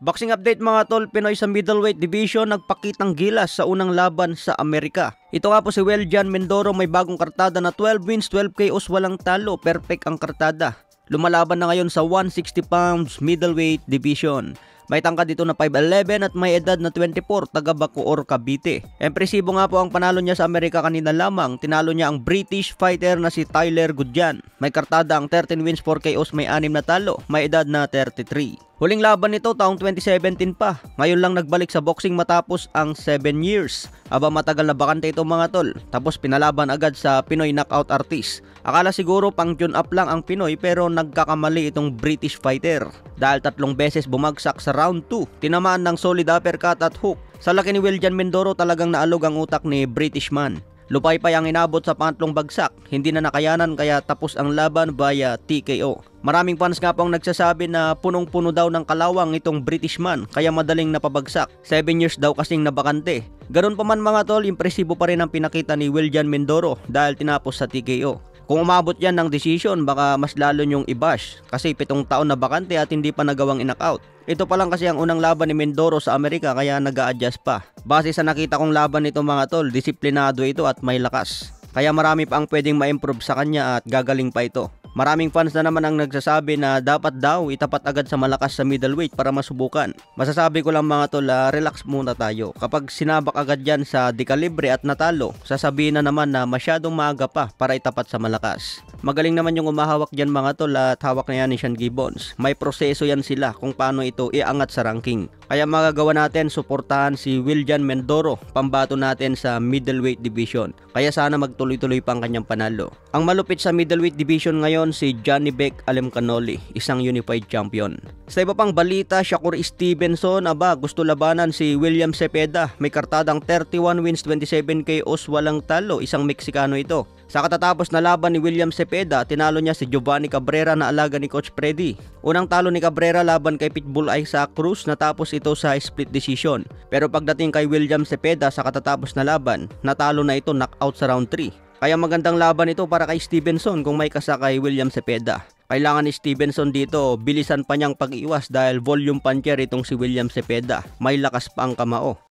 Boxing update mga tol, Pinoy sa middleweight division nagpakitang gilas sa unang laban sa Amerika. Ito nga po si Weljan Mendoro may bagong kartada na 12 wins, 12 KOs, walang talo, perfect ang kartada. Lumalaban na ngayon sa 160 pounds middleweight division. May tangka dito na 5'11 at may edad na 24, taga Bacoor, Cavite. Impresibo nga po ang panalo niya sa Amerika kanina lamang, tinalo niya ang British fighter na si Tyler Goodjan. May kartada ang 13 wins, 4 KOs, may 6 na talo, may edad na 33. Huling laban nito taong 2017 pa. Ngayon lang nagbalik sa boxing matapos ang 7 years. Aba matagal na bakante ito mga tol. Tapos pinalaban agad sa Pinoy knockout artist. Akala siguro pang tune up lang ang Pinoy pero nagkakamali itong British fighter. Dahil tatlong beses bumagsak sa round 2. Tinamaan ng solid uppercut at hook. Sa laki ni William Mendoro talagang naalog ang utak ni British man. Lupaypay ang inabot sa pangatlong bagsak, hindi na nakayanan kaya tapos ang laban via TKO. Maraming fans nga pong nagsasabi na punong-puno daw ng kalawang itong British man kaya madaling napabagsak. 7 years daw kasing nabakante. Ganun pa man mga tol, impresibo pa rin ang pinakita ni William Mindoro dahil tinapos sa TKO. Kung umabot yan ng decision, baka mas lalo nyong i-bash kasi pitong taon na bakante at hindi pa nagawang in-knockout. Ito pa lang kasi ang unang laban ni Mendoro sa Amerika kaya nag adjust pa. Base sa nakita kong laban nito mga tol, disiplinado ito at may lakas. Kaya marami pa ang pwedeng ma-improve sa kanya at gagaling pa ito. Maraming fans na naman ang nagsasabi na dapat daw itapat agad sa malakas sa middleweight para masubukan. Masasabi ko lang mga tol, uh, relax muna tayo. Kapag sinabak agad yan sa dekalibre at natalo, sasabihin na naman na masyadong maaga pa para itapat sa malakas. Magaling naman yung umahawak dyan mga tol at hawak na yan ni Sean Gibbons. May proseso yan sila kung paano ito iangat sa ranking. Kaya magagawa natin suportahan si Wiljan Mendoro, pambato natin sa middleweight division. Kaya sana magtuloy-tuloy pa ang kanyang panalo. Ang malupit sa middleweight division ngayon si Johnny Beck Alemcanoli, isang unified champion. Sa iba pang balita, Shakur Stevenson, aba gusto labanan si William Cepeda. May kartadang 31 wins, 27 KOs, walang talo, isang Meksikano ito. Sa katatapos na laban ni William Cepeda, tinalo niya si Giovanni Cabrera na alaga ni Coach Freddy. Unang talo ni Cabrera laban kay Pitbull Isaac Cruz natapos ito sa split decision. Pero pagdating kay William Cepeda sa katatapos na laban, natalo na ito knockout sa round 3. Kaya magandang laban ito para kay Stevenson kung may kasakay William Cepeda. Kailangan ni Stevenson dito, bilisan pa niyang pag-iwas dahil volume puncher itong si William Cepeda. May lakas pa ang kamao.